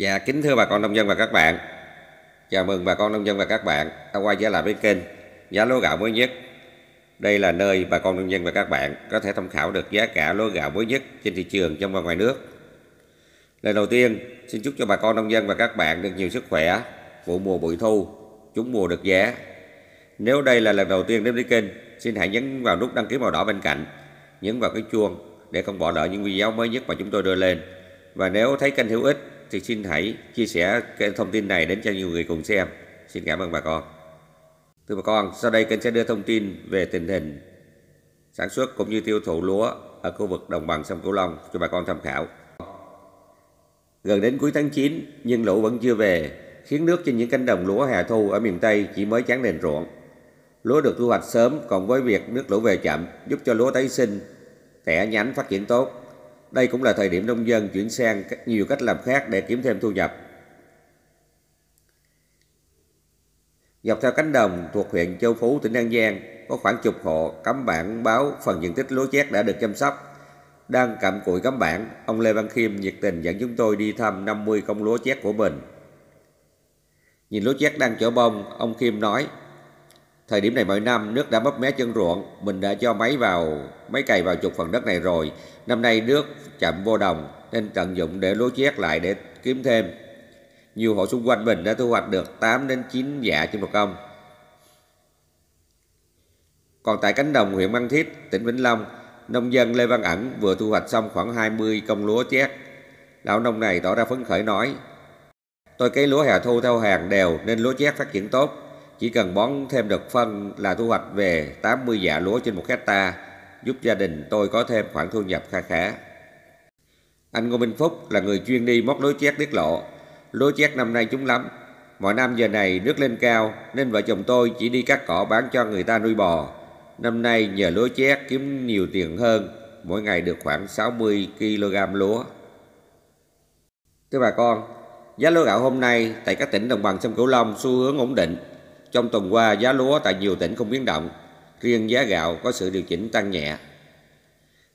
Dạ kính thưa bà con nông dân và các bạn, chào mừng bà con nông dân và các bạn đã quay trở lại với kênh giá lúa gạo mới nhất. Đây là nơi bà con nông dân và các bạn có thể tham khảo được giá cả lúa gạo mới nhất trên thị trường trong và ngoài nước. Lần đầu tiên, xin chúc cho bà con nông dân và các bạn được nhiều sức khỏe, vụ mùa bội thu, chúng mùa được giá. Nếu đây là lần đầu tiên đến với kênh, xin hãy nhấn vào nút đăng ký màu đỏ bên cạnh, nhấn vào cái chuông để không bỏ lỡ những video mới nhất mà chúng tôi đưa lên. Và nếu thấy kênh hữu ích thì xin hãy chia sẻ cái thông tin này đến cho nhiều người cùng xem. Xin cảm ơn bà con. Thưa bà con, sau đây kênh sẽ đưa thông tin về tình hình sản xuất cũng như tiêu thụ lúa ở khu vực đồng bằng sông Cửu Long cho bà con tham khảo. Gần đến cuối tháng 9 nhưng lũ vẫn chưa về, khiến nước trên những cánh đồng lúa hè thu ở miền Tây chỉ mới chán nền ruộng. Lúa được thu hoạch sớm cộng với việc nước lũ về chậm giúp cho lúa tái sinh, tẻ nhánh phát triển tốt đây cũng là thời điểm nông dân chuyển sang nhiều cách làm khác để kiếm thêm thu nhập. Dọc theo cánh đồng thuộc huyện Châu Phú, tỉnh An Giang, có khoảng chục hộ cắm bản báo phần diện tích lúa chét đã được chăm sóc. Đang cặm cụi cắm bản, ông Lê Văn Khiêm nhiệt tình dẫn chúng tôi đi thăm 50 công lúa chét của mình. Nhìn lúa chét đang chở bông, ông Khiêm nói – Thời điểm này mỗi năm nước đã bóp mé chân ruộng, mình đã cho máy vào, máy cày vào chục phần đất này rồi. Năm nay nước chậm vô đồng nên tận dụng để lúa chét lại để kiếm thêm. Nhiều hộ xung quanh mình đã thu hoạch được 8 đến 9 dạ trên một công. Còn tại cánh đồng huyện Mang Thiết, tỉnh Vĩnh Long, nông dân Lê Văn Ẩn vừa thu hoạch xong khoảng 20 công lúa chét. Lão nông này tỏ ra phấn khởi nói, tôi cấy lúa hè thu theo hàng đều nên lúa chét phát triển tốt. Chỉ cần bón thêm đợt phân là thu hoạch về 80 dạ lúa trên một hecta giúp gia đình tôi có thêm khoản thu nhập kha khá. Anh Ngô Minh Phúc là người chuyên đi móc lúa chét tiết lộ. Lúa chét năm nay chúng lắm. Mọi năm giờ này nước lên cao nên vợ chồng tôi chỉ đi cắt cỏ bán cho người ta nuôi bò. Năm nay nhờ lúa chét kiếm nhiều tiền hơn, mỗi ngày được khoảng 60 kg lúa. Thưa bà con, giá lúa gạo hôm nay tại các tỉnh đồng bằng sông Cửu Long xu hướng ổn định trong tuần qua, giá lúa tại nhiều tỉnh không biến động, riêng giá gạo có sự điều chỉnh tăng nhẹ.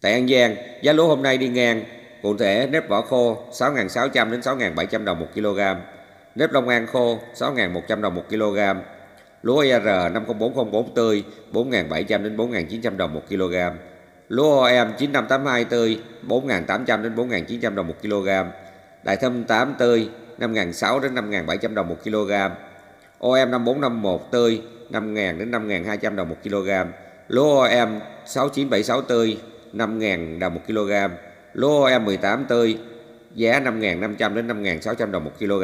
Tại An Giang, giá lúa hôm nay đi ngang, cụ thể nếp vỏ khô 6.600 đến 6.700 đồng 1 kg, nếp Long An khô 6.100 đồng 1 kg, lúa IR e 50404 tươi 4.700 đến 4.900 đồng 1 kg, lúa OM 9582 tươi 4.800 đến 4.900 đồng 1 kg, đại thâm 8 tươi 5.600 đến 5.700 đồng 1 kg, OM 5451 tươi 5.000 đến 5.200 đồng 1 kg. Lúa OM 6976 tươi 5.000 đồng 1 kg. Lúa OM 18 tươi giá 5.500 đến 5.600 đồng 1 kg.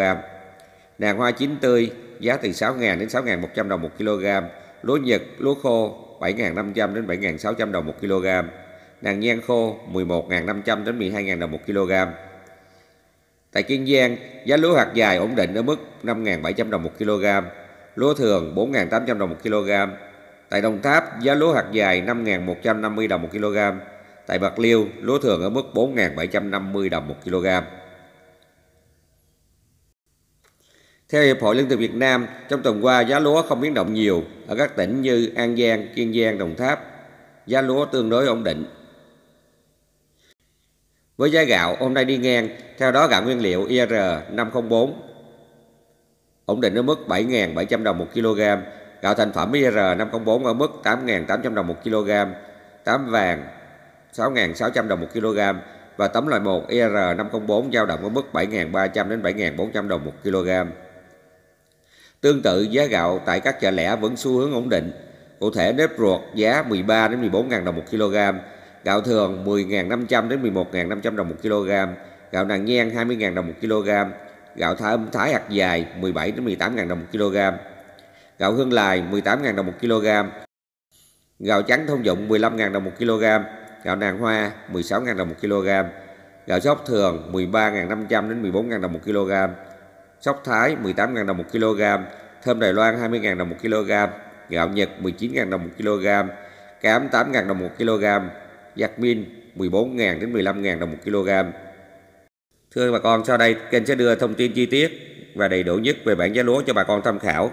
Nàng hoa chín tươi giá từ 6.000 đến 6.100 đồng 1 kg. Lúa Nhật, lúa khô 7.500 đến 7.600 đồng 1 kg. Nàng nhan khô 11.500 đến 12.000 đồng 1 kg. Tại Kiên Giang, giá lúa hạt dài ổn định ở mức 5.700 đồng một kg, lúa thường 4.800 đồng một kg. Tại Đồng Tháp, giá lúa hạt dài 5.150 đồng một kg. Tại Bạc Liêu, lúa thường ở mức 4.750 đồng một kg. Theo Hiệp hội Lương thực Việt Nam, trong tuần qua giá lúa không biến động nhiều ở các tỉnh như An Giang, Kiên Giang, Đồng Tháp. Giá lúa tương đối ổn định với giá gạo hôm nay đi ngang, theo đó gạo nguyên liệu IR 504 ổn định ở mức 7.700 đồng 1 kg, gạo thành phẩm IR 504 ở mức 8.800 đồng 1 kg, tám vàng 6.600 đồng 1 kg và tấm loại 1 IR 504 dao động ở mức 7.300 đến 7.400 đồng 1 kg. Tương tự giá gạo tại các chợ lẻ vẫn xu hướng ổn định. Cụ thể nếp ruột giá 13 đến 14.000 đồng 1 kg, gạo thường 10.500 đến 11.500 đồng một kg, gạo nàng nhen 20.000 đồng một kg, gạo thái âm thái hạt dài 17 đến 18.000 đồng một kg, gạo hương lài 18.000 đồng một kg, gạo trắng thông dụng 15.000 đồng một kg, gạo nàng hoa 16.000 đồng một kg, gạo sóc thường 13.500 đến 14.000 đồng một kg, sóc thái 18.000 đồng một kg, thơm Đài Loan 20.000 đồng một kg, gạo Nhật 19.000 đồng một kg, cám 8.000 đồng một kg, Jasmine 14.000 đến 15.000 đồng một kg. Thưa bà con, sau đây kênh sẽ đưa thông tin chi tiết và đầy đủ nhất về bảng giá lúa cho bà con tham khảo.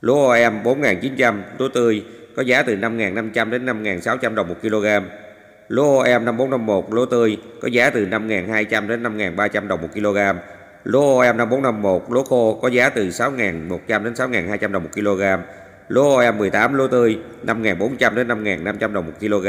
Lúa OM 4.900, lúa tươi có giá từ 5.500 đến 5.600 đồng một kg. Lúa OM 5451, lúa tươi có giá từ 5.200 đến 5.300 đồng một kg. Lúa OM 5451, lúa khô có giá từ 6.100 đến 6.200 đồng một kg. Lúa OM 18, lúa tươi 5.400 đến 5.500 đồng một kg.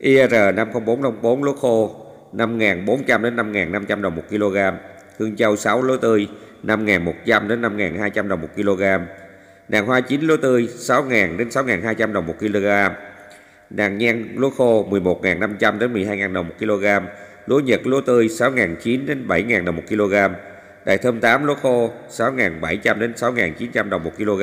IR 50454 lúa khô 5.400 đến 5.500 đồng 1 kg, hương châu 6 lúa tươi 5.100 đến 5.200 đồng 1 kg, đàn hoa chín lúa tươi 6.000 đến 6.200 đồng 1 kg, đàn nhan lúa khô 11.500 đến 12.000 đồng 1 kg, lúa nhật lúa tươi 6.900 đến 7.000 đồng 1 kg, đại thơm 8 lúa khô 6.700 đến 6.900 đồng 1 kg.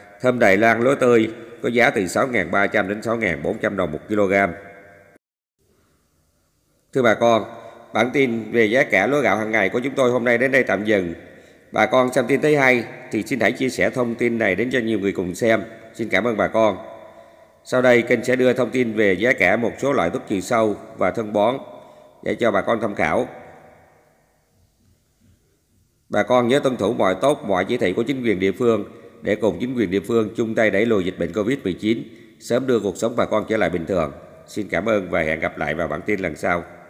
Thơm Đài Loan lúa tươi có giá từ 6.300 đến 6.400 đồng 1 kg. Thưa bà con, bản tin về giá cả lúa gạo hàng ngày của chúng tôi hôm nay đến đây tạm dừng. Bà con xem tin thấy hay thì xin hãy chia sẻ thông tin này đến cho nhiều người cùng xem. Xin cảm ơn bà con. Sau đây kênh sẽ đưa thông tin về giá cả một số loại thuốc trừ sâu và phân bón để cho bà con tham khảo. Bà con nhớ tuân thủ mọi tốt mọi chỉ thị của chính quyền địa phương để cùng chính quyền địa phương chung tay đẩy lùi dịch bệnh Covid-19, sớm đưa cuộc sống bà con trở lại bình thường. Xin cảm ơn và hẹn gặp lại vào bản tin lần sau.